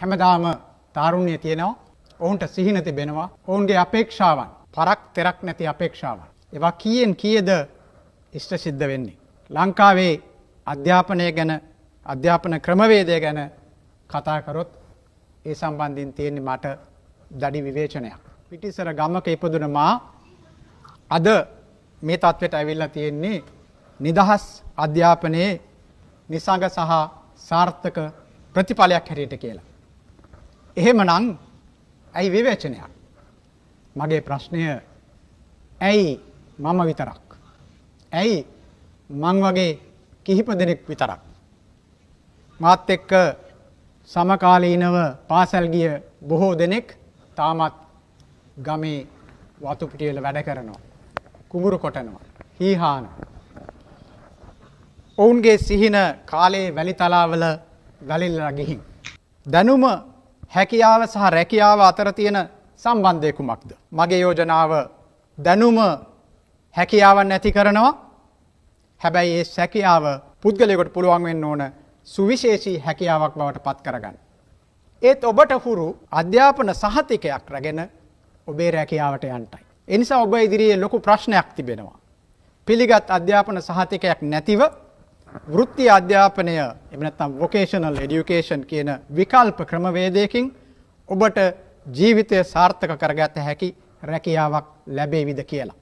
හැමදාම තාරුණ්‍යය තියෙනවා ඔවුන්ට සිහින තිබෙනවා ඔවුන්ගේ අපේක්ෂාවන් පරක් තෙරක් නැති අපේක්ෂාවන්. එවා කියෙන් කියද ඉෂ්ට සිද්ධ වෙන්නේ. ලංකාවේ අධ්‍යාපනය ගැන අධ්‍යාපන ක්‍රමවේදය ගැන කතාකරොත් ඒ සම්බන්ධින් තියෙන්නේ මට දඩි විවේචනයක්. පිටිසර ගමක ඉපදුන මා අද මේ තත්ත්වයට ඇවිල්ලා තියෙන්නේ නිදහස් අධ්‍යාපනයේ නිසඟ සහ සාර්ථක ප්‍රතිඵලයක් හැටියට කියලා. එහෙමනං ඇයි විවේචනයක් මගේ ප්‍රශ්නය ඇයි මම විතරක් ඇයි මං වගේ කිහිප දෙනෙක් විතරක් මාත් එක්ක සමකාලීනව පාසැල් ගිය බොහෝ දෙනෙක් තාමත් ගමේ වතුපිටියල වැඩ කරනවා කුඹුරු කොටනවා හීහාන ඔවුන්ගේ සිහින කාලේ වැලිතලාවල වැලිල්ලා ගිහින් දැනුම හැකියාව සහ රැකියාව අතර තියෙන සම්බන්ධය කුමක්ද. මගේ යෝජනාව දැනුම හැකියාවන් නැති කරනවා හැබැයි ඒ සැකියාව පුද්ගලයකොට පුළුවන් වෙන්න ඕන සුවිශේෂී හැකියාවක් බවට පත් කරගන්න. ඒත් ඔබට හුරු අධ්‍යාපන සහතිකයක් රැගෙන ඔබේ රැකියාවට යන්ටයි. එනිසා ඔබ ඉදිරියේ ලොකු ප්‍රශ්නයක් තිබෙනවා. පිළිගත් අධ්‍යාපන සහතිකයක් නැතිව වෘත්ති අධ්‍යාපනය එම නැත්නම් vocational education කියන විකල්ප ක්‍රමවේදයකින් ඔබට ජීවිතය සාර්ථක කරගත හැකි රැකියාවක් ලැබේවිද කියලා.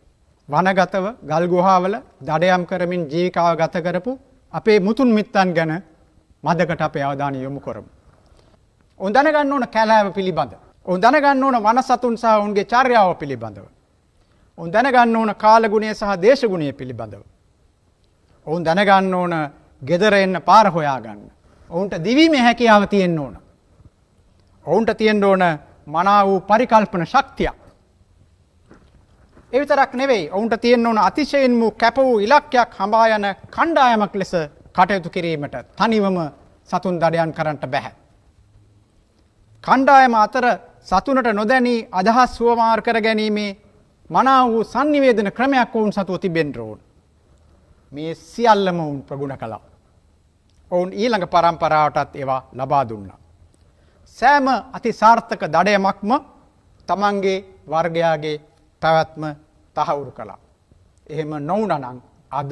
වනගතව ගල් ගුහාවල දඩයම් කරමින් ජීවිකාව ගත කරපු අපේ මුතුන් මිත්තන් ගැන මදකට අපේ අවධානය යොමු කරමු. ඔන් දැනගන්න ඕන කැලෑව පිළිබඳ. ඔන් දැනගන්න ඕන වනසතුන් සහ ඔවුන්ගේ චර්යාව පිළිබඳව. ඔන් දැනගන්න ඕන කාලගුණය සහ දේශගුණය පිළිබඳව. ඔවුන් දැනගන්න ඕන ගෙදර එන්න පාර හොයාගන්න. ඔවුන්ට දිවීම හැකියාව තියෙන්න්න ඕන. ඔවුන්ට තියෙන්ඩ ඕන මනා වූ පරිකල්පන ශක්තියක්. එවිතරක් නෙවෙයි ඔවුන්ට තියෙන්න්න ඕන අතිශයෙන් වූ කැප වූ ඉලක්කයක් හඹායන කණ්ඩායමක් ලෙස කටයුතු කිරීමට තනිවම සතුන් දඩයන් කරන්නට බැහැ. කණ්ඩායම අතර සතුනට නොදැනී අදහස් සුවමාර් කර ගැනීමේ මනා වූ සංනිවේදන ක්‍රමයක් ඔවුන් සතුව තිබෙන්ඩරෝන්. මේ සියල්ලම උන් ප්‍රගුණ කළා. ඔවුන් ඊළඟ පරම්පරාවටත් ඒවා ලබා දුන්නා. සෑම අතිසාර්ථක දඩයමක්ම තමන්ගේ වර්ගයාගේ පැවැත්ම තහවුරු කළා. එහෙම නොවනනං අද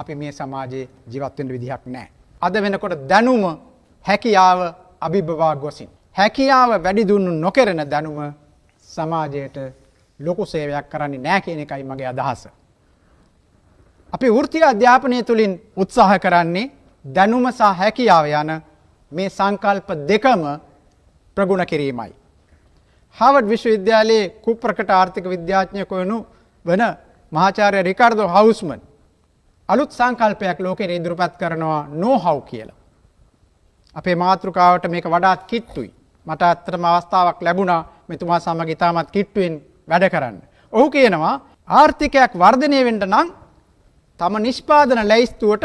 අපි මේ සමාජයේ ජීවත්වෙන්ට විදිහක් නෑ. අද වෙනකොට දැනුම හැකියාව අභිභවා ගොසින්. හැකියාව වැඩිදුන්නු නොකෙරෙන දැනුම සමාජයට ලොකු සේවයක් කරන්නේ නෑ කියන එකයි මගේ අදහස. අපි වෘතික අධ්‍යාපනය තුළින් උත්සාහ කරන්නේ දැනුමසා හැකියාව යන මේ සංකල්ප දෙකම ප්‍රගුණ කිරීමයි. හවඩ් විශ්වවිද්‍යාලයේ කුප්‍රකට ආර්ථික විද්‍යාඥයකොයනු වන මහාචාරය රිකර්දෝ හවුස්මන් අලුත් සංකල්පයක් ලෝකෙන ඉදිරිපත් කරනවා නෝහව් කියලා. අපේ මාතෘකාවට මේක වඩාත් කිට්ටුයි මට අත්තටම අවස්ථාවක් ලැබුණා මෙතුමා සමග ඉතාමත් කිට්ටුවෙන් වැඩ කරන්න. ඔහු කියනවා ආර්ථිකයක් වර්ධනය වෙන්ට නං තම නිෂ්පාදන ලැයිස්තුවට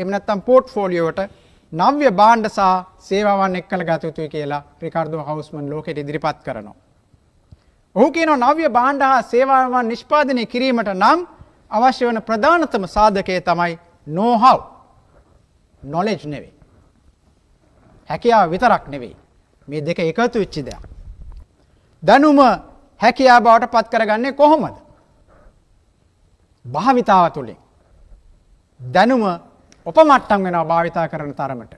එමනත්තම් පෝට් ෆෝලියෝට නව්‍ය බාණ්ඩ සහ සේවාවන් එක්කළ ගතයුතුයි කියලා රිකර්දු හවස්මන් ලෝකෙට ඉදිරිපත් කරනවා. ඔහු කියන නව්‍ය බාණ්ඩ හා සේවාවන් නිෂ්පාදනය කිරීමට නම් අවශ්‍ය වන ප්‍රධානතම සාධකය තමයි නෝහව් නොලෙජ් නෙවෙයි. හැකයා විතරක් නෙවෙයි මේ දෙක එකතු විච්චි දෙයක්. දැනුම හැකයා බවට පත් කරගන්නේ කොහොමද. භාවිතාව තුළින් දැනුම ඔපමට්ටම් වෙනවා භාවිතා කරන තරමට.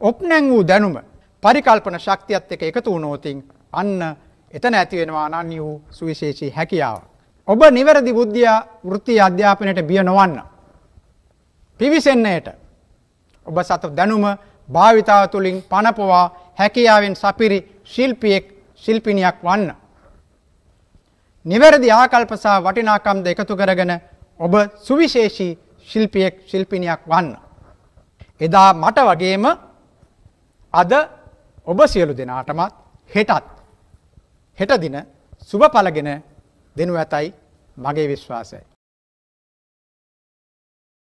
ඔප්නැං වූ දැනුම පරිකල්පන ශක්තියත් එක එකතු වුණෝතින් අන්න එතන ඇතිවෙනවා අනන්‍ය වූ සුවිශේෂී හැකියාව. ඔබ නිවැරදි බුද්ධිය වෘත්තිය අධ්‍යාපනයට බිය නොවන්න. පිවිසෙන්නේයට ඔබ සත දැනුම භාවිතාව තුළින් පණපවා හැකියාවෙන් සපිරි ශිල්පියෙක් ශිල්පිණයක් වන්න. නිවැරදි ආකල්පසා වටිනාකම්ද එකතු කරගෙන ඔබ සුවිශේෂී ශිල්පියෙක් ශිල්පිනියක් වන්න. එදා මට වගේම අද ඔබ සියලු දෙනාටමත් හෙටත් හෙටදින සුභ පලගෙන දෙනු ඇතයි මගේ විශ්වාසයි.